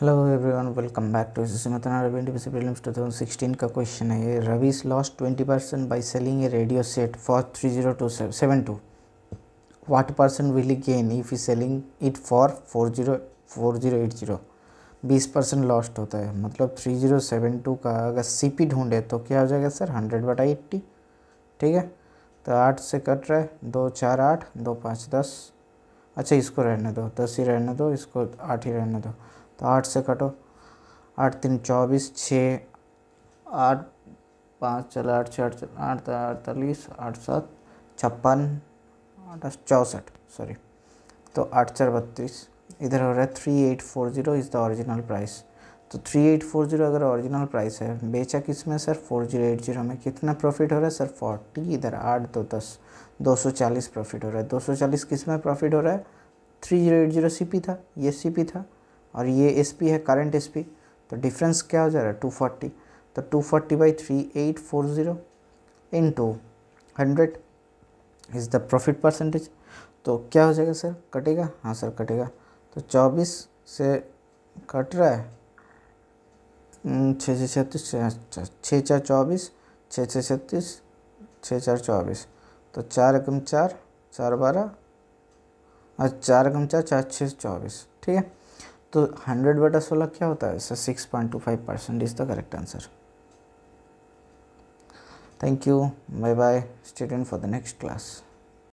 hello everyone welcome back to सुमतना Ravi DPC prelims sixteen का question है Ravi's loss twenty percent by selling a radio set for three zero two seven two what percent will gain if he selling it for four zero four zero eight zero बीस percent lost होता है मतलब three zero seven to का अगर C P ढूंढे तो क्या हो जाएगा सर हंड्रेड बटा एट्टी ठीक है तो आठ से कट रहा है दो चार आठ दो पाँच दस अच्छा इसको रहने दो दस ही रहने दो इसको आठ ही रहने दो तो आठ से काटो आठ तीन चौबीस छः आठ पाँच चलो आठ छः आठ आठ अड़तालीस आठ सात छप्पन आठ चौंसठ सॉरी तो आठ चार बत्तीस इधर हो रहा है three eight four zero is the original price तो थ्री एट फोर ज़ीरो अगर ओरिजिनल प्राइस है बेचा किस में sir four zero eight zero में कितना प्रॉफिट हो रहा है सर फोर्टी इधर आठ दो दस दो सौ चालीस प्रॉफिट हो रहा है दो सौ चालीस किस में प्रॉफिट हो रहा है three zero eight zero C P था ये सी पी था और ये एस पी है करंट एस पी तो डिफरेंस क्या हो जा रहा है टू फोर्टी तो two forty by three eight four zero into hundred is the profit percentage तो क्या हो जाएगा सर कटेगा हाँ सर कटेगा तो चौबीस से कट रहा है छः हम्म, छः छत्तीस छः चार चौबीस छः छः छत्तीस छः चार चौबीस तो चार एकम चार चार बारह और चार एकम चार चार छः चौबीस ठीक है तो हंड्रेड बटा सोलह क्या होता है sir six point two five percent is the correct answer thank you bye bye state for the next class